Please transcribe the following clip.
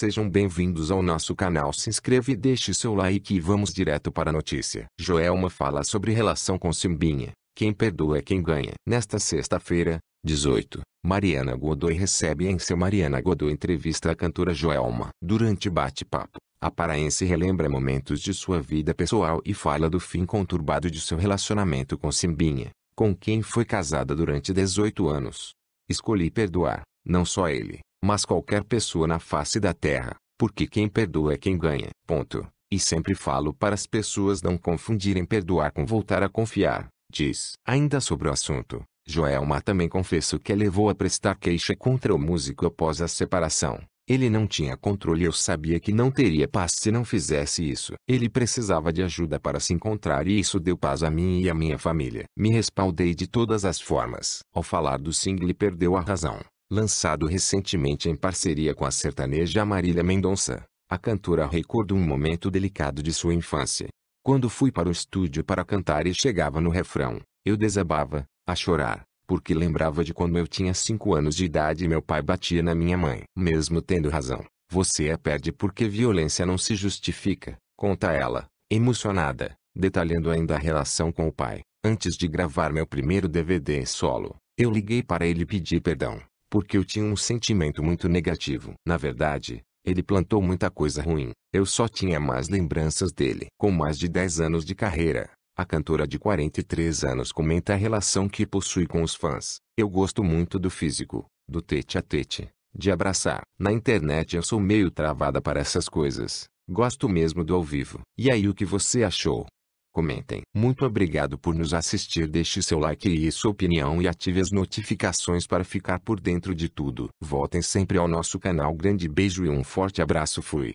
Sejam bem-vindos ao nosso canal. Se inscreva e deixe seu like e vamos direto para a notícia. Joelma fala sobre relação com Simbinha. Quem perdoa é quem ganha. Nesta sexta-feira, 18, Mariana Godoy recebe em seu Mariana Godoy entrevista à cantora Joelma. Durante bate-papo, a paraense relembra momentos de sua vida pessoal e fala do fim conturbado de seu relacionamento com Simbinha, com quem foi casada durante 18 anos. Escolhi perdoar, não só ele, mas qualquer pessoa na face da terra, porque quem perdoa é quem ganha. Ponto. E sempre falo para as pessoas não confundirem perdoar com voltar a confiar, diz. Ainda sobre o assunto, Joelma também confessou que a levou a prestar queixa contra o músico após a separação. Ele não tinha controle e eu sabia que não teria paz se não fizesse isso. Ele precisava de ajuda para se encontrar e isso deu paz a mim e a minha família. Me respaldei de todas as formas. Ao falar do single perdeu a razão lançado recentemente em parceria com a sertaneja Marília Mendonça, a cantora recorda um momento delicado de sua infância. Quando fui para o estúdio para cantar e chegava no refrão, eu desabava, a chorar, porque lembrava de quando eu tinha 5 anos de idade e meu pai batia na minha mãe. Mesmo tendo razão, você a perde porque violência não se justifica, conta ela, emocionada, detalhando ainda a relação com o pai. Antes de gravar meu primeiro DVD solo, eu liguei para ele pedir perdão porque eu tinha um sentimento muito negativo. Na verdade, ele plantou muita coisa ruim. Eu só tinha mais lembranças dele. Com mais de 10 anos de carreira, a cantora de 43 anos comenta a relação que possui com os fãs. Eu gosto muito do físico, do tete a tete, de abraçar. Na internet eu sou meio travada para essas coisas. Gosto mesmo do ao vivo. E aí o que você achou? Comentem. Muito obrigado por nos assistir. Deixe seu like e sua opinião e ative as notificações para ficar por dentro de tudo. Voltem sempre ao nosso canal. Grande beijo e um forte abraço. Fui.